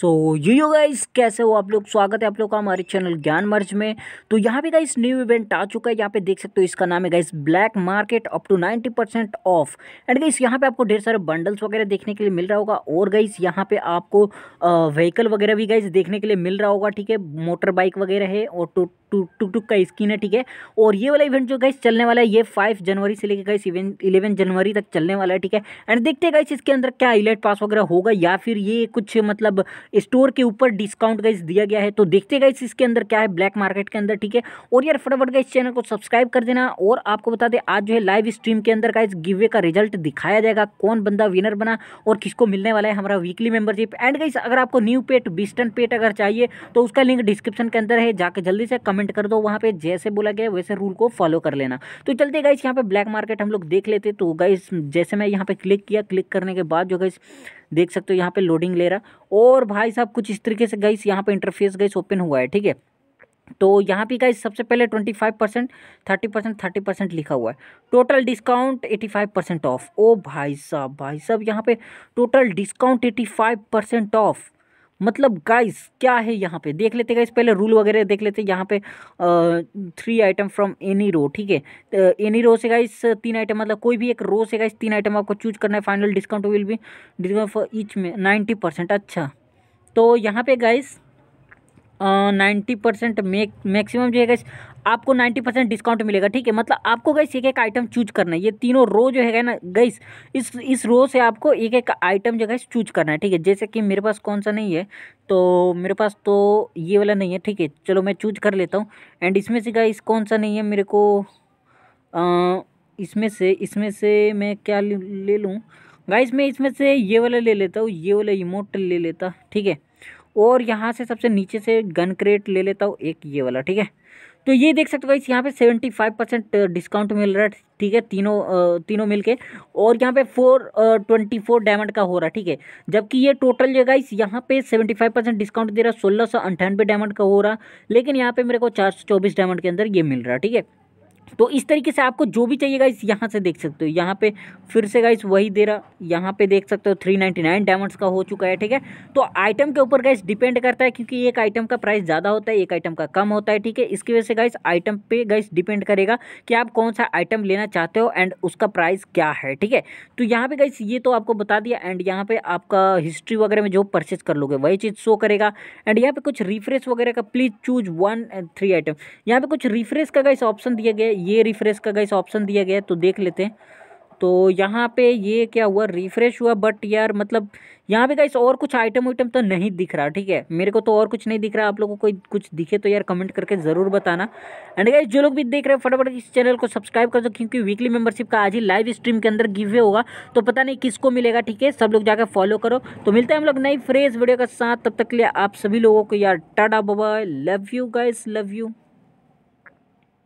so you you guys कैसे हो आप लोग स्वागत है आप लोग का हमारे चैनल ज्ञान मर्ज में तो यहाँ पे गाइस न्यू इवेंट आ चुका है यहाँ पे देख सकते हो इसका नाम है guys black market up to 90 percent off and guys यहाँ पे आपको ढेर सारे बंडल्स वगैरह देखने के लिए मिल रहा होगा और गाइस यहाँ पे आपको व्हीकल वगैरह भी गाइस देखने के लिए मिल रहा होगा ठीक है मोटर बाइक वगैरह है और टू टुक टुक का स्किन है ठीक है और ये वाला इवेंट जो गाइस चलने वाला है ये फाइव जनवरी से लेकर गाइस इवेंट इलेवन जनवरी तक चलने वाला है ठीक है एंड देखते हैं गाइस इसके अंदर क्या इलेट पास वगैरह होगा या फिर ये कुछ मतलब स्टोर के ऊपर डिस्काउंट गाइज दिया गया है तो देखते गए इसके अंदर क्या है ब्लैक मार्केट के अंदर ठीक है और यार फटाफट गाइज चैनल को सब्सक्राइब कर देना और आपको बता दें आज जो है लाइव स्ट्रीम के अंदर गाइज गिवे का रिजल्ट दिखाया जाएगा कौन बंदा विनर बना और किसको मिलने वाला है हमारा वीकली मेंबरशिप एंड गाइस अगर आपको न्यू पेट बिस्टन पेट अगर चाहिए तो उसका लिंक डिस्क्रिप्शन के अंदर है जाके जल्दी से कमेंट कर दो वहाँ पे जैसे बोला गया वैसे रूल को फॉलो कर लेना तो चलते गाइस यहाँ पे ब्लैक मार्केट हम लोग देख लेते तो गाइस जैसे मैं यहाँ पे क्लिक किया क्लिक करने के बाद जो गाइस देख सकते हो यहाँ पे लोडिंग ले रहा और भाई साहब कुछ इस तरीके से गई यहाँ पे इंटरफेस गई ओपन हुआ है ठीक है तो यहाँ पे गई सबसे पहले twenty five percent thirty percent thirty percent लिखा हुआ है total discount eighty five percent off ओ भाई साहब भाई साहब यहाँ पे total discount eighty five percent off मतलब गाइस क्या है यहाँ पे देख लेते गाइस पहले रूल वगैरह देख लेते यहाँ पे three item from any row ठीक है एनी रो से गाइस तीन आइटम मतलब कोई भी एक रो से गाइस तीन आइटम आपको चूज करना है फाइनल डिस्काउंट विल भी डिस्काउंट फॉर ईच में नाइन्टी परसेंट अच्छा तो यहाँ पे गाइस नाइन्टी परसेंट मैक्सिमम जो है गैस आपको नाइन्टी परसेंट डिस्काउंट मिलेगा ठीक है मतलब आपको गैस एक एक आइटम चूज करना है ये तीनों रो जो है ना गैस इस इस रो से आपको एक एक आइटम जो है चूज करना है ठीक है जैसे कि मेरे पास कौन सा नहीं है तो मेरे पास तो ये वाला नहीं है ठीक है चलो मैं चूज कर लेता हूँ एंड इसमें से गैस कौन सा नहीं है मेरे को इसमें से इसमें से मैं क्या ले लूँ गाइस मैं इसमें से ये वाला ले लेता हूँ ये वाला इमोट ले लेता ठीक है और यहाँ से सबसे नीचे से गन क्रेट ले लेता हूँ एक ये वाला ठीक है तो ये देख सकते हो गाइस यहाँ पे सेवेंटी फाइव परसेंट डिस्काउंट मिल रहा है ठीक है तीनों तीनों मिलके और यहाँ पे फोर ट्वेंटी फोर डायमंड का हो रहा है ठीक है जबकि ये टोटल ये गाइस यहाँ पे सेवेंटी फाइव परसेंट डिस्काउंट दे रहा है सोलह सौ अंठानवे डायमंड का हो रहा लेकिन यहाँ पे मेरे को चार सौ चौबीस डायमंड के अंदर ये मिल रहा है ठीक है तो इस तरीके से आपको जो भी चाहिए गाइस यहाँ से देख सकते हो यहाँ पे फिर से गाइस वही दे रहा यहाँ पे देख सकते हो थ्री नाइन्टी नाइन डायमंड्स का हो चुका है ठीक है तो आइटम के ऊपर गाइस डिपेंड करता है क्योंकि एक आइटम का प्राइस ज़्यादा होता है एक आइटम का कम होता है ठीक है इसकी वजह से गाइस आइटम पे गाइस डिपेंड करेगा कि आप कौन सा आइटम लेना चाहते हो एंड उसका प्राइस क्या है ठीक है तो यहाँ पर गाइस ये तो आपको बता दिया एंड यहाँ पर आपका हिस्ट्री वगैरह में जो परचेज कर लोगे वही चीज़ शो करेगा एंड यहाँ पर कुछ रिफ्रेश वगैरह का please choose one and three item यहाँ पर कुछ रिफ्रेश का गाइस ऑप्शन दिया गया ये रिफ्रेश का गाइस ऑप्शन दिया गया है तो देख लेते हैं तो यहाँ पे ये क्या हुआ रिफ्रेश हुआ बट यार मतलब यहाँ पे गाइस और कुछ आइटम वाइटम तो नहीं दिख रहा ठीक है मेरे को तो और कुछ नहीं दिख रहा आप लोगों को कोई कुछ दिखे तो यार कमेंट करके ज़रूर बताना एंड गाइस जो लोग भी देख रहे हैं फटाफट इस चैनल को सब्सक्राइब कर दो क्योंकि वीकली मेंबरशिप का आज ही लाइव स्ट्रीम के अंदर गिवे होगा तो पता नहीं किसको मिलेगा ठीक है सब लोग जाकर फॉलो करो तो मिलते हैं हम लोग नई फ्रेश वीडियो के साथ तब तक के लिए आप सभी लोगों को यार टाटा बबा love you guys love you